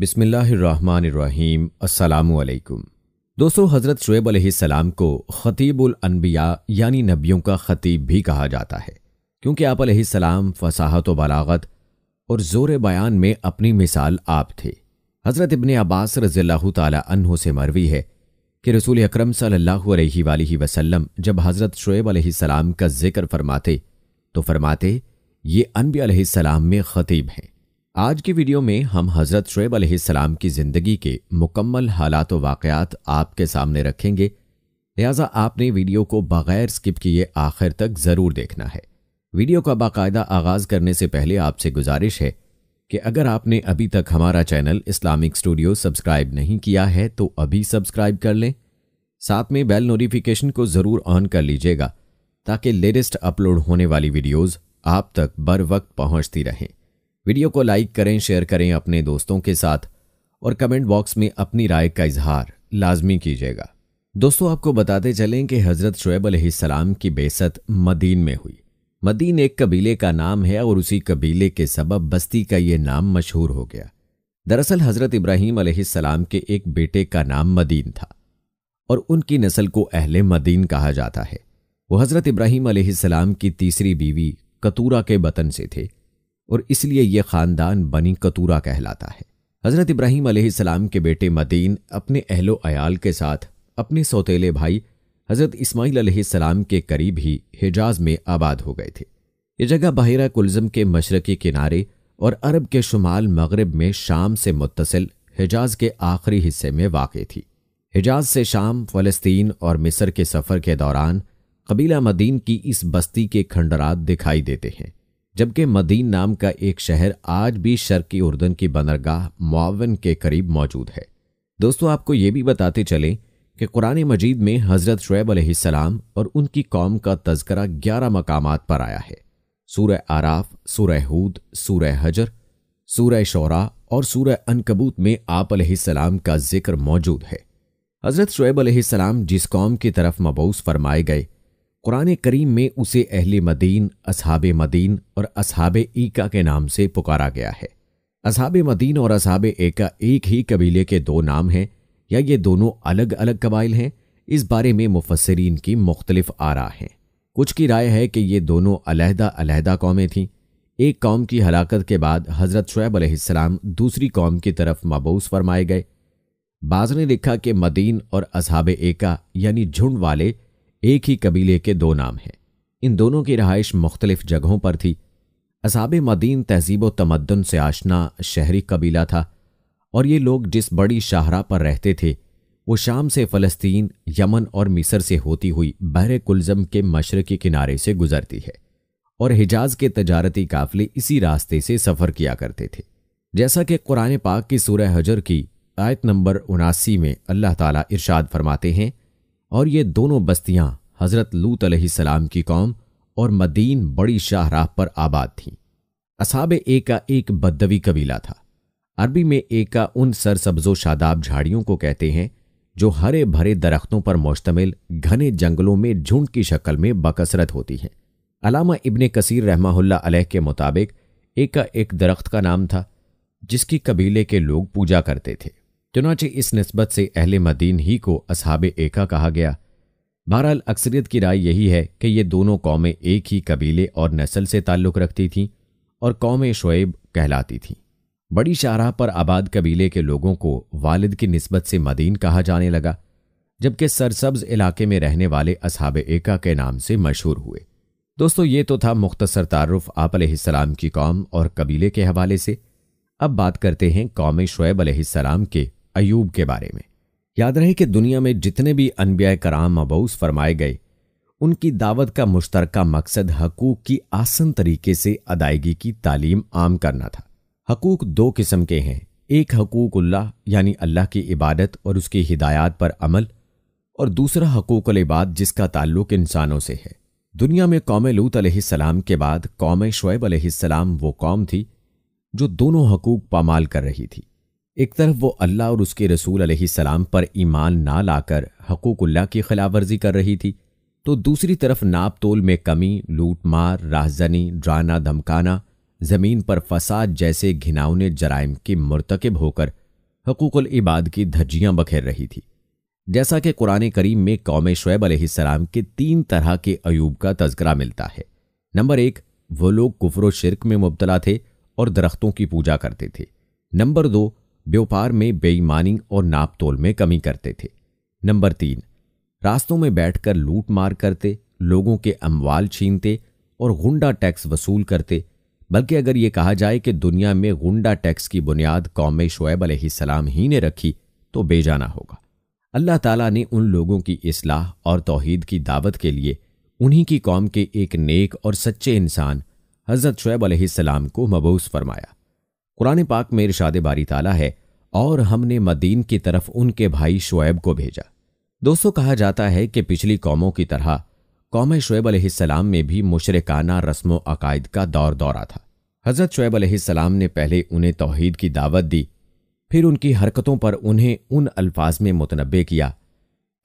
बिसमीम् असलकुम दोस्तों हज़रत शुएब सलाम को ख़तीबुल अनबिया यानी नबियों का ख़तीब भी कहा जाता है क्योंकि आप सलाम फसाहत व बलागत और ज़ोर बयान में अपनी मिसाल आप थे हज़रत इबन अब्बास रज़ील्ला तहों से मरवी है कि रसूल अक्रम सल्लल्लाहु अलैहि वसल्लम जब हज़रत शुएब सलाम का जिक्र फरमाते तो फरमाते ये अनबी सलाम में ख़तीब हैं आज की वीडियो में हम हज़रत शुएब सलाम की ज़िंदगी के मुकम्मल हालात व वाक़ात आपके सामने रखेंगे लिहाजा आपने वीडियो को बग़ैर स्किप किए आखिर तक ज़रूर देखना है वीडियो का बाकायदा आगाज़ करने से पहले आपसे गुजारिश है कि अगर आपने अभी तक हमारा चैनल इस्लामिक स्टूडियो सब्सक्राइब नहीं किया है तो अभी सब्सक्राइब कर लें साथ में बेल नोटिफिकेशन को ज़रूर ऑन कर लीजिएगा ताकि लेटेस्ट अपलोड होने वाली वीडियोज़ आप तक बर वक्त पहुँचती रहें वीडियो को लाइक करें शेयर करें अपने दोस्तों के साथ और कमेंट बॉक्स में अपनी राय का इजहार लाजमी कीजिएगा दोस्तों आपको बताते चलें कि हज़रत शुएब सलाम की बेसत मदीन में हुई मदीन एक कबीले का नाम है और उसी कबीले के सबब बस्ती का ये नाम मशहूर हो गया दरअसल हज़रत इब्राहिम सलाम के एक बेटे का नाम मदीन था और उनकी नस्ल को अहले मदीन कहा जाता है वो हज़रत इब्राहिम सलाम की तीसरी बीवी कतूरा के वतन से थे और इसलिए ये ख़ानदान बनी कतूरा कहलाता है हज़रत इब्राहीम अलैहिस्सलाम के बेटे मदीन अपने अहलो अयाल के साथ अपने सौतेले भाई हज़रत इस्माइल अलैहिस्सलाम के करीब ही हिजाज में आबाद हो गए थे ये जगह बहिरा कुलज़म के मशरक़ी किनारे और अरब के शुमाल मगरब में शाम से मुतसिल हिजाज के आखिरी हिस्से में वाक़ थी हिजाज से शाम फ़लस्तीन और मिस्र के सफ़र के दौरान कबीला मदीन की इस बस्ती के खंडरात दिखाई देते हैं जबकि मदीन नाम का एक शहर आज भी शर्की उर्दन की बंदरगाह मुआवन के करीब मौजूद है दोस्तों आपको ये भी बताते चलें कि कुरान मजीद में हज़रत शुएब सलाम और उनकी कौम का तस्करा ग्यारह मकाम पर आया है सूर्य आराफ सूर्य हूद सूर्य हजर सूर्य शौरा और सूर्य अनकबूत में आप सलाम का जिक्र मौजूद है हज़रत शुएब सलाम जिस कौम की तरफ मबूस फरमाए गए कुरान करीम में उसे अहल मदीन असहाब मदीन और असहाब ईका के नाम से पुकारा गया है असहाब मदीन और असहाब एका एक ही कबीले के दो नाम हैं या ये दोनों अलग अलग कबाइल हैं इस बारे में मुफसरीन की मुख्तलिफ आरा हैं कुछ की राय है कि ये दोनों अलहदा अलहदा कौमें थीं एक कौम की हलाकत के बाद हज़रत शुएब आसमाम दूसरी कौम की तरफ मबूस फरमाए गए बाज ने लिखा कि मदीन और असहाब एका यानी झुंड वाले एक ही कबीले के दो नाम हैं इन दोनों की रहाइश मुख्तलिफ जगहों पर थी असाब मदीन तहजीब व तमदन से आशना शहरी कबीला था और ये लोग जिस बड़ी शाहरा पर रहते थे वो शाम से फ़लस्तीन यमन और मिस्र से होती हुई बहर कुलज़म के मशरकी किनारे से गुजरती है और हिजाज के तजारती काफिले इसी रास्ते से सफ़र किया करते थे जैसा कि कुरान पाक की सूरह हजर की आयत नंबर उनासी में अल्लाह ताला इरशाद फरमाते हैं और ये दोनों बस्तियां हज़रत लूत सलाम की कौम और मदीन बड़ी शाहराह पर आबाद थीं असाब ए का एक बदवी कबीला था अरबी में एका उन सरसब्जो शादाब झाड़ियों को कहते हैं जो हरे भरे दरख्तों पर मुश्तमिल घने जंगलों में झुंड की शक्ल में बकसरत होती है अलामा इब्ने कसीर रहमा अलह के मुताबिक एका एक दरख्त का नाम था जिसकी कबीले के लोग पूजा करते थे चुनाचे इस नस्बत से अहले मदीन ही को असहाब एका कहा गया बहरहाल अक्सरियत की राय यही है कि ये दोनों कौमें एक ही कबीले और नस्ल से ताल्लुक़ रखती थीं और कौम शुएब कहलाती थीं बड़ी शाहराह पर आबाद कबीले के लोगों को वालिद की नस्बत से मदीन कहा जाने लगा जबकि सरसब्ज इलाके में रहने वाले असहाब एका के नाम से मशहूर हुए दोस्तों ये तो था मुख्तसर तारफ़ आप की कौम और कबीले के हवाले से अब बात करते हैं कौम शुएब के अयूब के बारे में याद रहे कि दुनिया में जितने भी अनब्याय कराम मबूस फरमाए गए उनकी दावत का मुश्तर मकसद हकूक की आसन तरीके से अदायगी की तालीम आम करना था हकूक दो किस्म के हैं एक हकूक हकूकुल्ला यानी अल्लाह की इबादत और उसकी हिदायत पर अमल और दूसरा हकूक अलबाद जिसका ताल्लुक इंसानों से है दुनिया में कौम लूत सलाम के बाद कौम शुएब सलाम वो कौम थी जो दोनों हकूक पामाल कर रही थी एक तरफ वो अल्लाह और उसके रसूल सलाम पर ईमान ना लाकर हकूकुल्ला की खिलाफवर्जी कर रही थी तो दूसरी तरफ नाप तोल में कमी लूट मार राहजनी ड्राना धमकाना ज़मीन पर फसाद जैसे घिनावने जराइम के मरतकब होकर हकूकुल इबाद की धज्जियां बखेर रही थी जैसा कि कुरान करीम में कौम शुएब सलाम के तीन तरह के अयूब का तस्करा मिलता है नंबर एक वो लोग कुफर शिरक में मुबतला थे और दरख्तों की पूजा करते थे नंबर दो व्यापार में बेईमानी और नापतोल में कमी करते थे नंबर तीन रास्तों में बैठकर लूट मार करते लोगों के अमवाल छीनते और गुंडा टैक्स वसूल करते बल्कि अगर ये कहा जाए कि दुनिया में गुंडा टैक्स की बुनियाद कौम शुएब सलाम ही ने रखी तो बेजाना होगा अल्लाह ताला ने उन लोगों की इसलाह और तोहद की दावत के लिए उन्हीं की कौम के एक नेक और सच्चे इंसान हज़रत शुएब सलाम को मबूस फरमाया कुरान पाक में इरशाद बारी ताला है और हमने मदीन की तरफ उनके भाई शुएब को भेजा दोस्तों कहा जाता है कि पिछली कौमों की तरह कौम शुएब अलैहिस्सलाम में भी मुशरकाना रस्म अकायद का दौर दौरा था हज़रत शुएब अलैहिस्सलाम ने पहले उन्हें तोहहीद की दावत दी फिर उनकी हरकतों पर उन्हें उन अल्फाज में मुतनबे किया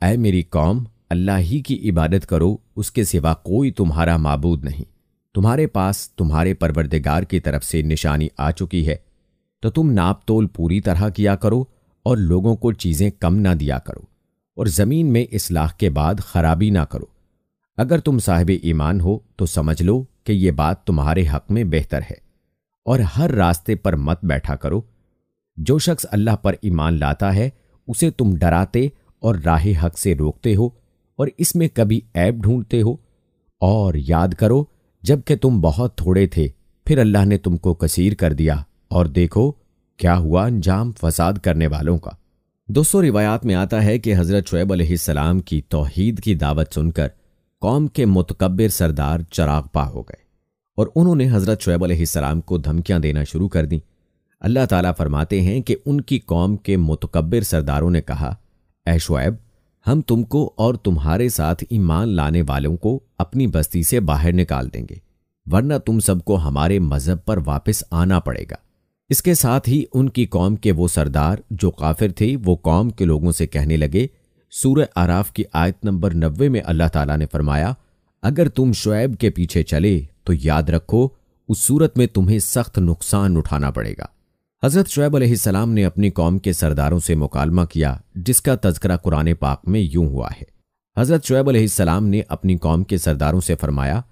ऐ मेरी कौम अल्लाह ही की इबादत करो उसके सिवा कोई तुम्हारा मबूद नहीं तुम्हारे पास तुम्हारे परवरदिगार की तरफ से निशानी आ चुकी है तो तुम नाप तोल पूरी तरह किया करो और लोगों को चीज़ें कम ना दिया करो और ज़मीन में इसलाह के बाद खराबी ना करो अगर तुम साहिब ईमान हो तो समझ लो कि ये बात तुम्हारे हक में बेहतर है और हर रास्ते पर मत बैठा करो जो शख्स अल्लाह पर ईमान लाता है उसे तुम डराते और राह हक से रोकते हो और इसमें कभी ऐब ढूंढते हो और याद करो जबकि तुम बहुत थोड़े थे फिर अल्लाह ने तुमको कसीर कर दिया और देखो क्या हुआ अंजाम फसाद करने वालों का दोस्तों रिवायात में आता है कि हज़रत शुएब सलाम की तोहहीद की दावत सुनकर कौम के मुतकबिर सरदार चराग पा हो गए और उन्होंने हज़रत शुएब सलाम को धमकियां देना शुरू कर दी अल्लाह ताला फरमाते हैं कि उनकी कौम के मुतकबिर सरदारों ने कहा ए शुएब हम तुमको और तुम्हारे साथ ईमान लाने वालों को अपनी बस्ती से बाहर निकाल देंगे वरना तुम सबको हमारे मज़हब पर वापस आना पड़ेगा इसके साथ ही उनकी कौम के वो सरदार जो काफिर थे वो कौम के लोगों से कहने लगे सूर्य आराफ की आयत नंबर नब्बे में अल्लाह ताला ने फरमाया अगर तुम शुएब के पीछे चले तो याद रखो उस सूरत में तुम्हें सख्त नुकसान उठाना पड़ेगा हज़रत शुएब सलाम ने अपनी कौम के सरदारों से मुकालमा किया जिसका तस्करा कुरान पाक में यूं हुआ है हज़रत शुएब सलाम ने अपनी कौम के सरदारों से फरमाया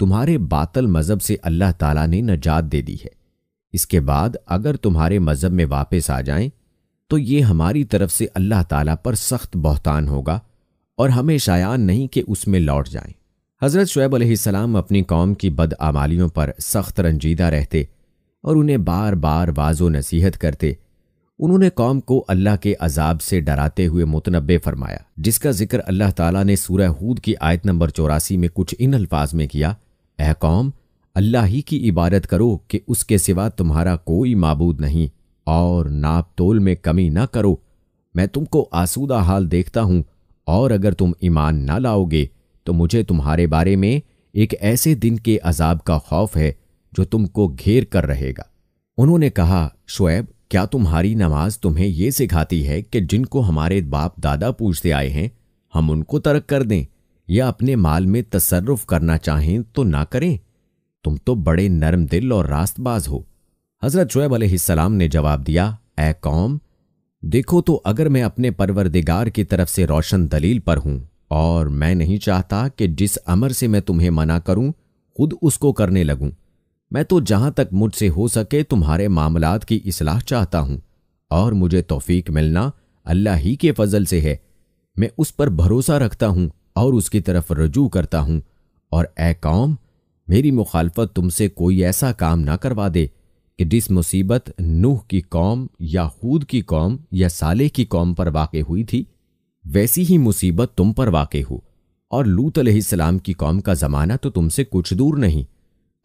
तुम्हारे बातल मज़हब से अल्लाह ताला ने नजात दे दी है इसके बाद अगर तुम्हारे मज़हब में वापस आ जाएं तो ये हमारी तरफ से अल्लाह ताला पर सख्त बहतान होगा और हमें शायान नहीं कि उसमें लौट जाएं। हज़रत शुएब सलाम अपनी कौम की बदआमालियों पर सख्त रंजीदा रहते और उन्हें बार बार वाजो नसीहत करते उन्होंने कौम को अल्लाह के अजाब से डराते हुए मुतनबे फरमाया जिसका जिक्र अल्लाह ताला ने सूरह हूद की आयत नंबर चौरासी में कुछ इन अल्फाज में किया अह कौम अल्लाह ही की इबादत करो कि उसके सिवा तुम्हारा कोई मबूद नहीं और नाप तोल में कमी ना करो मैं तुमको आसूदा हाल देखता हूँ और अगर तुम ईमान ना लाओगे तो मुझे तुम्हारे बारे में एक ऐसे दिन के अजाब का खौफ है जो तुमको घेर कर रहेगा उन्होंने कहा शुएब क्या तुम्हारी नमाज तुम्हें यह सिखाती है कि जिनको हमारे बाप दादा पूछते आए हैं हम उनको तर्क कर दें या अपने माल में तसरफ करना चाहें तो ना करें तुम तो बड़े नरम दिल और रास्तबाज हो हजरत शुएब अलैहिस्सलाम ने जवाब दिया ए कौम देखो तो अगर मैं अपने परवरदिगार की तरफ से रोशन दलील पर हूं और मैं नहीं चाहता कि जिस अमर से मैं तुम्हें मना करूं खुद उसको करने लगूं मैं तो जहां तक मुझसे हो सके तुम्हारे मामलात की इसलाह चाहता हूं और मुझे तोफीक मिलना अल्लाह ही के फजल से है मैं उस पर भरोसा रखता हूं और उसकी तरफ रजू करता हूं और ए कौम मेरी मुखालफत तुमसे कोई ऐसा काम ना करवा दे कि जिस मुसीबत नूह की कौम या खूद की कौम या साले की कौम पर वाक़ हुई थी वैसी ही मुसीबत तुम पर वाक़ हो और लूत सलाम की कौम का ज़माना तो तुमसे कुछ दूर नहीं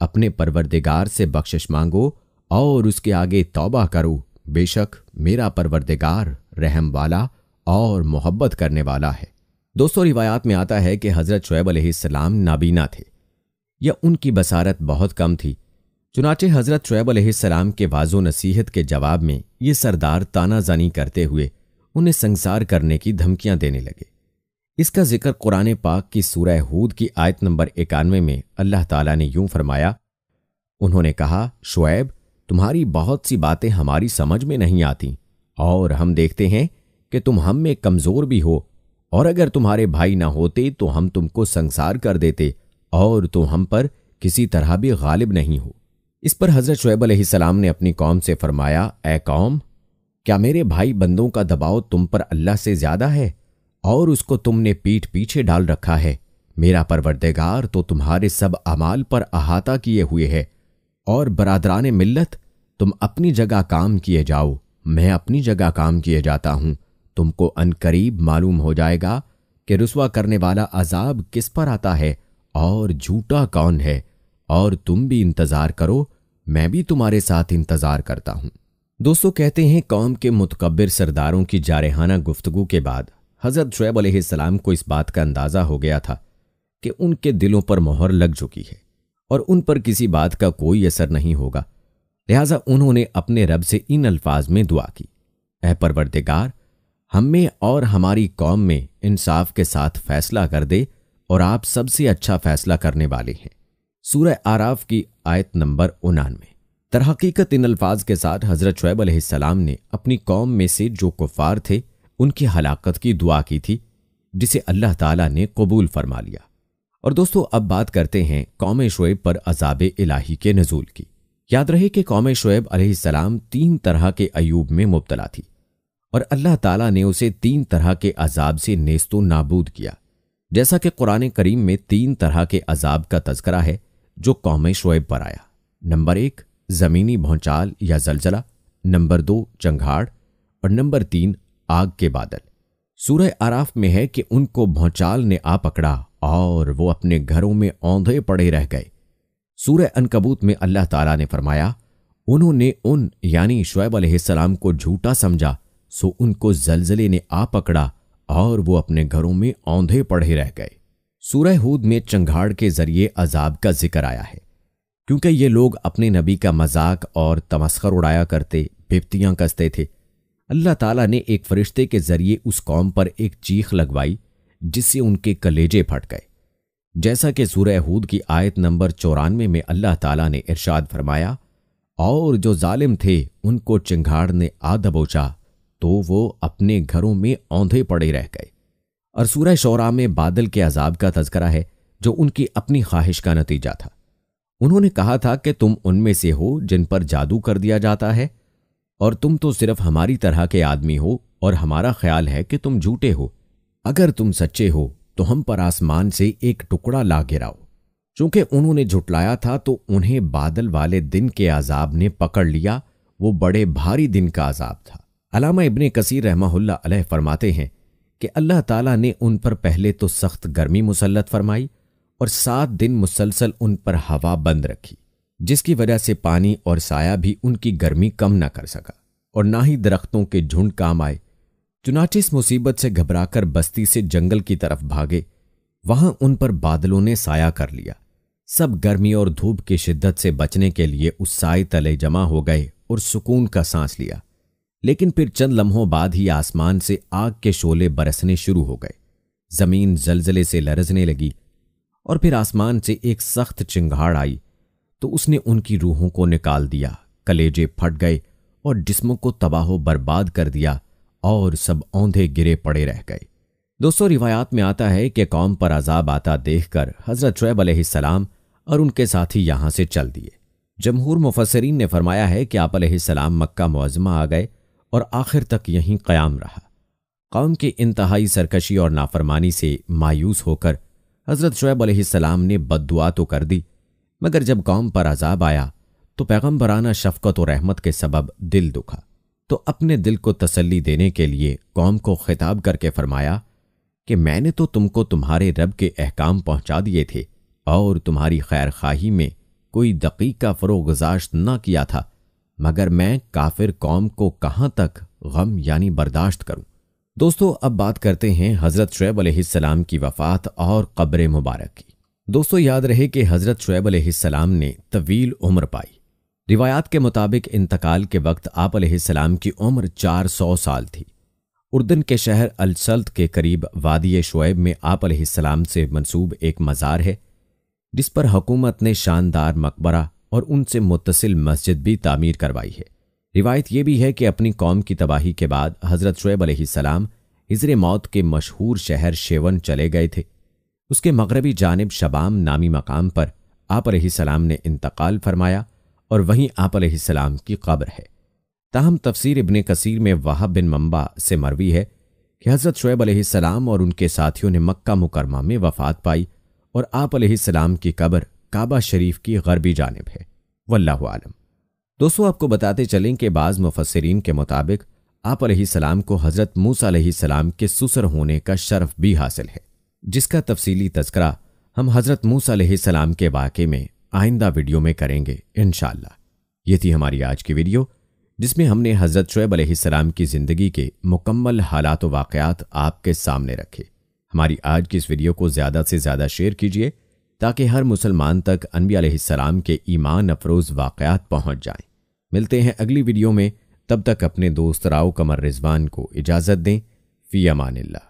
अपने परवरदिगार से बख्शिश मांगो और उसके आगे तौबा करो बेशक मेरा परवरदिगार रहम वाला और मोहब्बत करने वाला है दोस्तों रिवायात में आता है कि हज़रत शुएब अलैहिस्सलाम नाबीना थे या उनकी बसारत बहुत कम थी चुनाचे हज़रत शुएब अलैहिस्सलाम के वाजो नसीहत के जवाब में ये सरदार तानाजानी करते हुए उन्हें संसार करने की धमकियां देने लगे इसका जिक्र कुरान पाक की सूरह हूद की आयत नंबर इक्यानवे में अल्लाह ताला ने यूं फरमाया उन्होंने कहा शुएब तुम्हारी बहुत सी बातें हमारी समझ में नहीं आती और हम देखते हैं कि तुम हम में कमज़ोर भी हो और अगर तुम्हारे भाई ना होते तो हम तुमको संसार कर देते और तुम हम पर किसी तरह भी गालिब नहीं हो इस पर हज़रत शुएब सलाम ने अपनी कौम से फरमाया ए कौम क्या मेरे भाई बंदों का दबाव तुम पर अल्लाह से ज़्यादा है और उसको तुमने पीठ पीछे डाल रखा है मेरा परवरदेगार तो तुम्हारे सब अमाल पर अहाता किए हुए है और बरादरान मिल्लत तुम अपनी जगह काम किए जाओ मैं अपनी जगह काम किए जाता हूँ तुमको अनकरीब मालूम हो जाएगा कि रुसवा करने वाला अजाब किस पर आता है और झूठा कौन है और तुम भी इंतज़ार करो मैं भी तुम्हारे साथ इंतज़ार करता हूँ दोस्तों कहते हैं कौम के मुतकबर सरदारों की जारहाना गुफ्तगु के बाद हज़रत शुएब अलैहिस्सलाम को इस बात का अंदाज़ा हो गया था कि उनके दिलों पर मोहर लग चुकी है और उन पर किसी बात का कोई असर नहीं होगा लिहाजा उन्होंने अपने रब से इन अल्फाज में दुआ की ए परवरदिगार हमें और हमारी कौम में इंसाफ के साथ फैसला कर दे और आप सबसे अच्छा फैसला करने वाले हैं सूरह आराफ की आयत नंबर उनानवे तरहकीकत इन अल्फाज के साथ हज़रत शुएब अलैहिस्सलाम ने अपनी कौम में से जो कुफार थे उनकी हलाकत की दुआ की थी जिसे अल्लाह ताला ने कबूल फरमा लिया और दोस्तों अब बात करते हैं कौम शुएब पर अजाब इलाही के नजूल की याद रहे कि कौम शुएब अलैहिस्सलाम तीन तरह के अयूब में मुबतला थी और अल्लाह ताला ने उसे तीन तरह के अजाब से नेस्तो नाबूद किया जैसा कि कुरान करीम में तीन तरह के अजाब का तस्करा है जो कौम शुएब पर आया नंबर एक ज़मीनी भौचाल या जलजला नंबर दो चंघाड़ और नंबर तीन आग के बादल सूरह आराफ में है कि उनको भौचाल ने आ पकड़ा और वो अपने घरों में औंधे पड़े रह गए सूरह अनकबूत में अल्लाह ताला ने फरमाया उन्होंने उन यानी शुएब अलैहिस्सलाम को झूठा समझा सो उनको जलजले ने आ पकड़ा और वो अपने घरों में औंधे पड़े रह गए सूरह हूद में चंगाड़ के जरिए अजाब का जिक्र आया है क्योंकि ये लोग अपने नबी का मजाक और तमस्कर उड़ाया करते बिपतियां कसते थे अल्लाह ताला ने एक फरिश्ते के जरिए उस कौम पर एक चीख लगवाई जिससे उनके कलेजे फट गए जैसा कि सूरह हूद की आयत नंबर चौरानवे में अल्लाह ताला ने इरशाद फरमाया और जो जालिम थे उनको चिंगाड़ ने आ दबोचा तो वो अपने घरों में औंधे पड़े रह गए और सूरह शौरा में बादल के अजाब का तस्करा है जो उनकी अपनी ख्वाहिश का नतीजा था उन्होंने कहा था कि तुम उनमें से हो जिन पर जादू कर दिया जाता है और तुम तो सिर्फ हमारी तरह के आदमी हो और हमारा ख्याल है कि तुम झूठे हो अगर तुम सच्चे हो तो हम पर आसमान से एक टुकड़ा ला गिराओ चूंकि उन्होंने झुटलाया था तो उन्हें बादल वाले दिन के आजाब ने पकड़ लिया वो बड़े भारी दिन का आजाब था अलामा इबन कसीर रहमहुल्ला अलह फरमाते हैं कि अल्लाह ताला ने उन पर पहले तो सख्त गर्मी मुसलत फरमाई और सात दिन मुसलसल उन पर हवा बंद रखी जिसकी वजह से पानी और साया भी उनकी गर्मी कम ना कर सका और ना ही दरख्तों के झुंड काम आए चुनाचे इस मुसीबत से घबराकर बस्ती से जंगल की तरफ भागे वहां उन पर बादलों ने साया कर लिया सब गर्मी और धूप की शिद्दत से बचने के लिए उस साए तले जमा हो गए और सुकून का सांस लिया लेकिन फिर चंद लम्हों बाद ही आसमान से आग के शोले बरसने शुरू हो गए जमीन जलजले से लरजने लगी और फिर आसमान से एक सख्त चिंगाड़ आई तो उसने उनकी रूहों को निकाल दिया कलेजे फट गए और जिस्मों को तबाहो बर्बाद कर दिया और सब औंधे गिरे पड़े रह गए दोस्तों रिवायात में आता है कि कौम पर अजाब आता देखकर हजरत शुएब सलाम और उनके साथी यहाँ से चल दिए जमहूर मुफसरीन ने फरमाया है कि आप सलाम मक्का मुआजमा आ गए और आखिर तक यहीं क़याम रहा कौम की इंतहाई सरकशी और नाफरमानी से मायूस होकर हज़रत शुएब सलाम ने दुआ तो कर दी मगर जब कौम पर अजाब आया तो पैगम्बराना शफकत और रहमत के सबब दिल दुखा तो अपने दिल को तसल्ली देने के लिए कौम को खिताब करके फरमाया कि मैंने तो तुमको तुम्हारे रब के अहकाम पहुंचा दिए थे और तुम्हारी खैर खाही में कोई दकीका फरोगजाश न किया था मगर मैं काफिर कौम को कहाँ तक गम यानी बर्दाश्त करूं दोस्तों अब बात करते हैं हज़रत शुब की वफ़ात और कब्र मुबारक की दोस्तों याद रहे कि हज़रत शुएब सलाम ने तवील उम्र पाई रिवायात के मुताबिक इंतकाल के वक्त आप सलाम की उम्र 400 साल थी उर्दन के शहर अलसल्त के करीब वादी शुएब में आप सलाम से मंसूब एक मज़ार है जिस पर हुकूमत ने शानदार मकबरा और उनसे मुतसिल मस्जिद भी तामीर करवाई है रिवायत यह भी है कि अपनी कौम की तबाही के बाद हज़रत शुएब सलाम हिजर मौत के मशहूर शहर शेवन चले गए थे उसके मगरबी जानब शबाम नामी मकाम पर आप सलाम ने इंतकाल फरमाया और वहीं आप सलाम की कब्र है ताहम तफसीर इबन कसीर में वाहब बिन मम्बा से मरवी है कि हज़रत शुएब सलाम और उनके साथियों ने मक्का मुकरमा में वफात पाई और आप सलाम की कब्र काबा शरीफ की गरबी जानब है वल्लाह आलम दोस्तों आपको बताते चलें कि बाज़ मुफसरीन के मुताबिक आप सलाम को हज़रत मूसा सलाम के सुसर होने का शर्फ भी हासिल है जिसका तफसीली तस्करा हम हज़रत मूसम के वाक़े में आइंदा वीडियो में करेंगे इन ये थी हमारी आज की वीडियो जिसमें हमने हज़रत शुएब सलाम की ज़िंदगी के मुकम्मल हालात वाक़ात आपके सामने रखे हमारी आज की इस वीडियो को ज़्यादा से ज़्यादा शेयर कीजिए ताकि हर मुसलमान तक अनबी सलाम के ईमान अफरोज़ वाक़ात पहुंच जाएं मिलते हैं अगली वीडियो में तब तक अपने दोस्त राव कमर रिजवान को इजाज़त दें फ़ी अमान